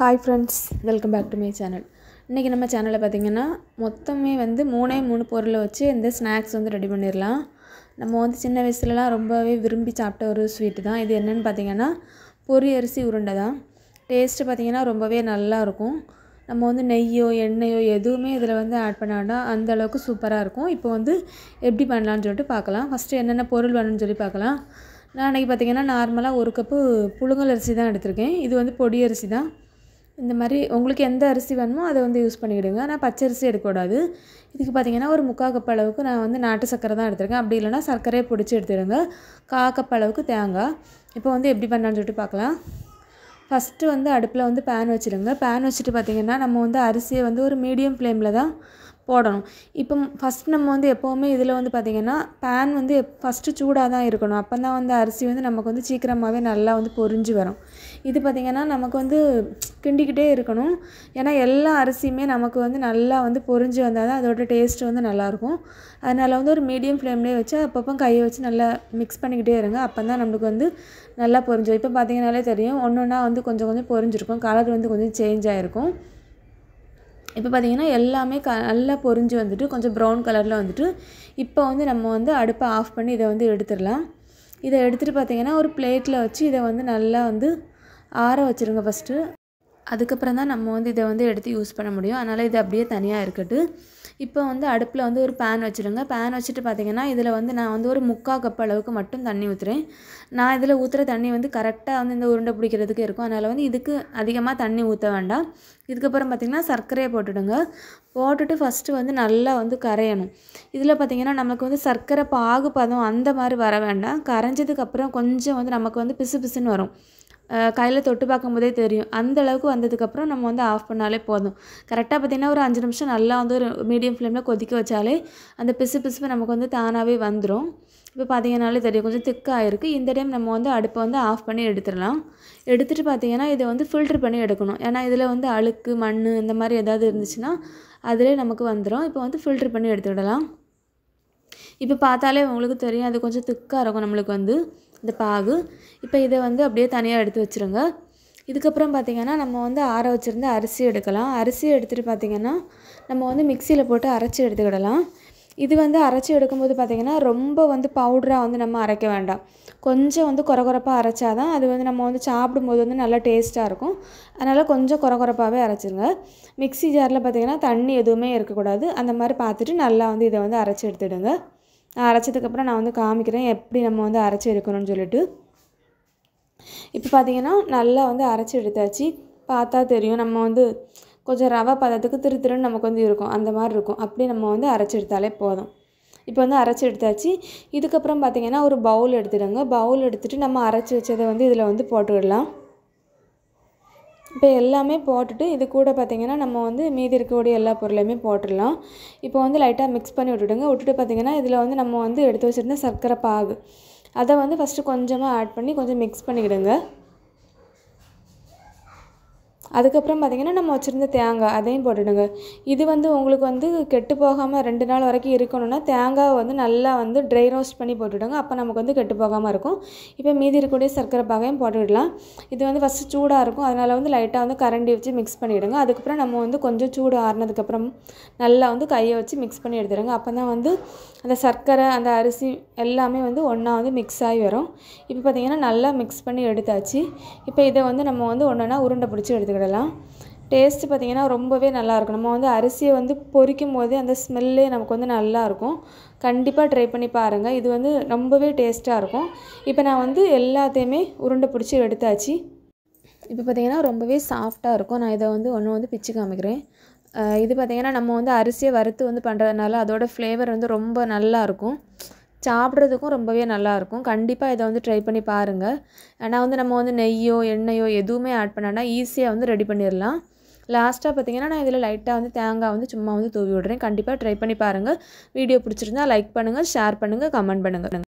hi friends welcome back to my channel இன்றைக்கி நம்ம சேனலில் பார்த்திங்கன்னா மொத்தமே வந்து மூணே மூணு பொருளை வச்சு இந்த ஸ்நாக்ஸ் வந்து ரெடி பண்ணிடலாம் நம்ம வந்து சின்ன வயசுலலாம் ரொம்பவே விரும்பி சாப்பிட்ட ஒரு ஸ்வீட்டு தான் இது என்னென்னு பார்த்திங்கன்னா பொறி அரிசி உருண்டை தான் டேஸ்ட்டு பார்த்திங்கன்னா ரொம்பவே நல்லாயிருக்கும் நம்ம வந்து நெய்யோ எண்ணெயோ எதுவுமே இதில் வந்து ஆட் பண்ண அந்த அளவுக்கு சூப்பராக இருக்கும் இப்போ வந்து எப்படி பண்ணலான்னு சொல்லிட்டு பார்க்கலாம் ஃபஸ்ட்டு என்னென்ன பொருள் வேணும்னு சொல்லி பார்க்கலாம் நான் அன்றைக்கி பார்த்திங்கன்னா நார்மலாக ஒரு கப்பு புழுங்கல் அரிசி தான் எடுத்திருக்கேன் இது வந்து பொடி அரிசி தான் இந்த மாதிரி உங்களுக்கு எந்த அரிசி வேணுமோ அதை வந்து யூஸ் பண்ணிக்கிடுங்க பச்சை அரிசி எடுக்கக்கூடாது இதுக்கு பார்த்திங்கன்னா ஒரு முக்கால் கப் அளவுக்கு நான் வந்து நாட்டு சர்க்கரை தான் எடுத்துருக்கேன் அப்படி இல்லைனா சர்க்கரையை பிடிச்சி எடுத்துடுங்க கா கப் அளவுக்கு தேங்காய் இப்போ வந்து எப்படி பண்ணான்னு சொல்லிட்டு பார்க்கலாம் ஃபஸ்ட்டு வந்து அடுப்பில் வந்து பேன் வச்சுருங்க பேன் வச்சுட்டு பார்த்திங்கன்னா நம்ம வந்து அரிசியை வந்து ஒரு மீடியம் ஃப்ளேமில் தான் போடணும் இப்போ ஃபஸ்ட் நம்ம வந்து எப்போவுமே இதில் வந்து பார்த்திங்கன்னா பேன் வந்து ஃபஸ்ட்டு சூடாக தான் இருக்கணும் அப்போ தான் வந்து அரிசி வந்து நமக்கு வந்து சீக்கிரமாகவே நல்லா வந்து பொறிஞ்சு வரும் இது பார்த்திங்கன்னா நமக்கு வந்து கிண்டிக்கிட்டே இருக்கணும் ஏன்னா எல்லா அரிசியுமே நமக்கு வந்து நல்லா வந்து பொறிஞ்சு வந்தால் தான் அதோட டேஸ்ட் வந்து நல்லாயிருக்கும் அதனால் வந்து ஒரு மீடியம் ஃப்ளேம்லேயே வச்சு அப்பப்போ கையை வச்சு நல்லா மிக்ஸ் பண்ணிக்கிட்டே இருங்க அப்போ தான் நம்மளுக்கு வந்து நல்லா பொறிஞ்சிடும் இப்போ பார்த்திங்கனாலே தெரியும் ஒன்று ஒன்றா வந்து கொஞ்சம் கொஞ்சம் பொறிஞ்சிருக்கும் கலர் வந்து கொஞ்சம் சேஞ்ச் ஆகிருக்கும் இப்போ பார்த்திங்கன்னா எல்லாமே க நல்லா பொரிஞ்சு வந்துட்டு கொஞ்சம் ப்ரௌன் கலரில் வந்துட்டு இப்போ வந்து நம்ம வந்து அடுப்பை ஆஃப் பண்ணி இதை வந்து எடுத்துடலாம் இதை எடுத்துகிட்டு பார்த்திங்கன்னா ஒரு பிளேட்டில் வச்சு இதை வந்து நல்லா வந்து ஆற வச்சுருங்க ஃபஸ்ட்டு அதுக்கப்புறம் தான் நம்ம வந்து இதை வந்து எடுத்து யூஸ் பண்ண முடியும் அதனால் இது அப்படியே தனியாக இருக்கட்டு இப்போ வந்து அடுப்பில் வந்து ஒரு பேன் வச்சுருங்க பேன் வச்சுட்டு பார்த்திங்கன்னா இதில் வந்து நான் வந்து ஒரு முக்கா கப் அளவுக்கு மட்டும் தண்ணி ஊற்றுறேன் நான் இதில் ஊற்றுற தண்ணி வந்து கரெக்டாக வந்து இந்த உருண்டை பிடிக்கிறதுக்கு இருக்கும் அதனால் வந்து இதுக்கு அதிகமாக தண்ணி ஊற்ற வேண்டாம் இதுக்கப்புறம் பார்த்திங்கன்னா சர்க்கரையை போட்டுடுங்க போட்டுட்டு ஃபஸ்ட்டு வந்து நல்லா வந்து கரையணும் இதில் பார்த்திங்கன்னா நமக்கு வந்து சர்க்கரை பாகு பதம் அந்த மாதிரி வர வேண்டாம் கரைஞ்சதுக்கப்புறம் கொஞ்சம் வந்து நமக்கு வந்து பிசு பிசுன்னு வரும் கையில் தொட்டு பார்க்கும் போதே தெரியும் அந்த அளவுக்கு வந்ததுக்கப்புறம் நம்ம வந்து ஆஃப் பண்ணாலே போதும் கரெக்டாக பார்த்திங்கன்னா ஒரு அஞ்சு நிமிஷம் நல்லா வந்து ஒரு மீடியம் ஃப்ளேமில் கொதிக்க வச்சாலே அந்த பிசு பிசுப்பு நமக்கு வந்து தானாகவே வந்துடும் இப்போ பார்த்தீங்கனாலே தெரியும் கொஞ்சம் திக்காக இருக்குது இந்த டைம் நம்ம வந்து அடுப்பை வந்து ஆஃப் பண்ணி எடுத்துடலாம் எடுத்துகிட்டு பார்த்தீங்கன்னா இதை வந்து ஃபில்ட்ரு பண்ணி எடுக்கணும் ஏன்னா இதில் வந்து அழுக்கு மண் இந்த மாதிரி எதாவது இருந்துச்சுன்னா அதிலே நமக்கு வந்துடும் இப்போ வந்து ஃபில்ட்ரு பண்ணி எடுத்துவிடலாம் இப்போ பார்த்தாலே உங்களுக்கு தெரியும் அது கொஞ்சம் திக்காக இருக்கும் நம்மளுக்கு வந்து இந்த பாகு இப்போ இதை வந்து அப்படியே தனியாக எடுத்து வச்சுருங்க இதுக்கப்புறம் பார்த்திங்கன்னா நம்ம வந்து ஆற வச்சுருந்து அரிசி எடுக்கலாம் அரிசி எடுத்துகிட்டு பார்த்திங்கன்னா நம்ம வந்து மிக்சியில் போட்டு அரைச்சி எடுத்துக்கிடலாம் இது வந்து அரைச்சி எடுக்கும்போது பார்த்திங்கன்னா ரொம்ப வந்து பவுடராக வந்து நம்ம அரைக்க வேண்டாம் கொஞ்சம் வந்து குறகுறப்பாக அரைச்சா தான் அது வந்து நம்ம வந்து சாப்பிடும்போது வந்து நல்லா டேஸ்ட்டாக இருக்கும் அதனால் கொஞ்சம் குறகுறப்பாகவே அரைச்சிருங்க மிக்சி ஜாரில் பார்த்திங்கன்னா தண்ணி எதுவுமே இருக்கக்கூடாது அந்த மாதிரி பார்த்துட்டு நல்லா வந்து இதை வந்து அரைச்சி எடுத்துடுங்க அரைச்சதுக்கப்புறம் நான் வந்து காமிக்கிறேன் எப்படி நம்ம வந்து அரைச்சி எடுக்கணும்னு சொல்லிட்டு இப்போ பார்த்திங்கன்னா நல்லா வந்து அரைச்சி எடுத்தாச்சு பார்த்தா தெரியும் நம்ம வந்து கொஞ்சம் ரவை பதத்துக்கு திரு திருன்னு நமக்கு வந்து இருக்கும் அந்த மாதிரி இருக்கும் அப்படி நம்ம வந்து அரைச்சி எடுத்தாலே போதும் இப்போ வந்து அரைச்சி எடுத்தாச்சு இதுக்கப்புறம் பார்த்திங்கன்னா ஒரு பவுல் எடுத்துடுங்க பவுல் எடுத்துகிட்டு நம்ம அரைச்சி வச்சதை வந்து இதில் வந்து போட்டுவிடலாம் இப்போ எல்லாமே போட்டுட்டு இது கூட பார்த்திங்கன்னா நம்ம வந்து மீதி இருக்கக்கூடிய எல்லா பொருளையுமே போட்டுடலாம் இப்போ வந்து லைட்டாக மிக்ஸ் பண்ணி விட்டுடுங்க விட்டுட்டு பார்த்திங்கன்னா இதில் வந்து நம்ம வந்து எடுத்து வச்சுருந்த சர்க்கரை பாகு அதை வந்து ஃபஸ்ட்டு கொஞ்சமாக ஆட் பண்ணி கொஞ்சம் மிக்ஸ் பண்ணிக்கிடுங்க அதுக்கப்புறம் பார்த்திங்கன்னா நம்ம வச்சுருந்த தேங்காய் அதையும் போட்டுடுங்க இது வந்து உங்களுக்கு வந்து கெட்டு போகாமல் ரெண்டு நாள் வரைக்கும் இருக்கணும்னா தேங்காய் வந்து நல்லா வந்து ட்ரை ரோஸ்ட் பண்ணி போட்டுவிடுங்க அப்போ நமக்கு வந்து கெட்டு போகாமல் இருக்கும் இப்போ மீதி இருக்கக்கூடிய சர்க்கரை பாகையும் போட்டுவிடலாம் இது வந்து ஃபஸ்ட்டு சூடாக இருக்கும் அதனால் வந்து லைட்டாக வந்து கரண்டி வச்சு மிக்ஸ் பண்ணிவிடுங்க அதுக்கப்புறம் நம்ம வந்து கொஞ்சம் சூடு ஆறுனதுக்கப்புறம் நல்லா வந்து கையை வச்சு மிக்ஸ் பண்ணி எடுத்துடுங்க அப்போ தான் வந்து அந்த சர்க்கரை அந்த அரிசி எல்லாமே வந்து ஒன்றா வந்து மிக்ஸ் ஆகி வரும் இப்போ பார்த்திங்கன்னா நல்லா மிக்ஸ் பண்ணி எடுத்தாச்சு இப்போ இதை வந்து நம்ம வந்து ஒன்று ஒன்றா உருண்டை பிடிச்சி எடுத்துக்கலாம் விடலாம் டேஸ்ட்டு பார்த்திங்கன்னா ரொம்பவே நல்லாயிருக்கும் நம்ம வந்து அரிசியை வந்து பொரிக்கும் போதே அந்த ஸ்மெல்லே நமக்கு வந்து நல்லாயிருக்கும் கண்டிப்பாக ட்ரை பண்ணி பாருங்கள் இது வந்து ரொம்பவே டேஸ்ட்டாக இருக்கும் இப்போ நான் வந்து எல்லாத்தையுமே உருண்டை பிடிச்சி எடுத்தாச்சு இப்போ பார்த்திங்கன்னா ரொம்பவே சாஃப்டாக இருக்கும் நான் இதை வந்து ஒன்று வந்து பிச்சு காமிக்கிறேன் இது பார்த்திங்கன்னா நம்ம வந்து அரிசியை வறுத்து வந்து பண்ணுறதுனால அதோடய ஃப்ளேவர் வந்து ரொம்ப நல்லாயிருக்கும் சாப்பிட்றதுக்கும் ரொம்பவே நல்லாயிருக்கும் கண்டிப்பாக இதை வந்து ட்ரை பண்ணி பாருங்கள் ஆனால் வந்து நம்ம வந்து நெய்யோ எண்ணெயோ எதுவுமே ஆட் பண்ணாண்டா ஈஸியாக வந்து ரெடி பண்ணிடலாம் லாஸ்ட்டாக பார்த்தீங்கன்னா நான் இதில் லைட்டாக வந்து தேங்காய் வந்து சும்மா வந்து தூவி விடுறேன் கண்டிப்பாக ட்ரை பண்ணி பாருங்கள் வீடியோ பிடிச்சிருந்தா லைக் பண்ணுங்கள் ஷேர் பண்ணுங்கள் கமெண்ட் பண்ணுங்கள்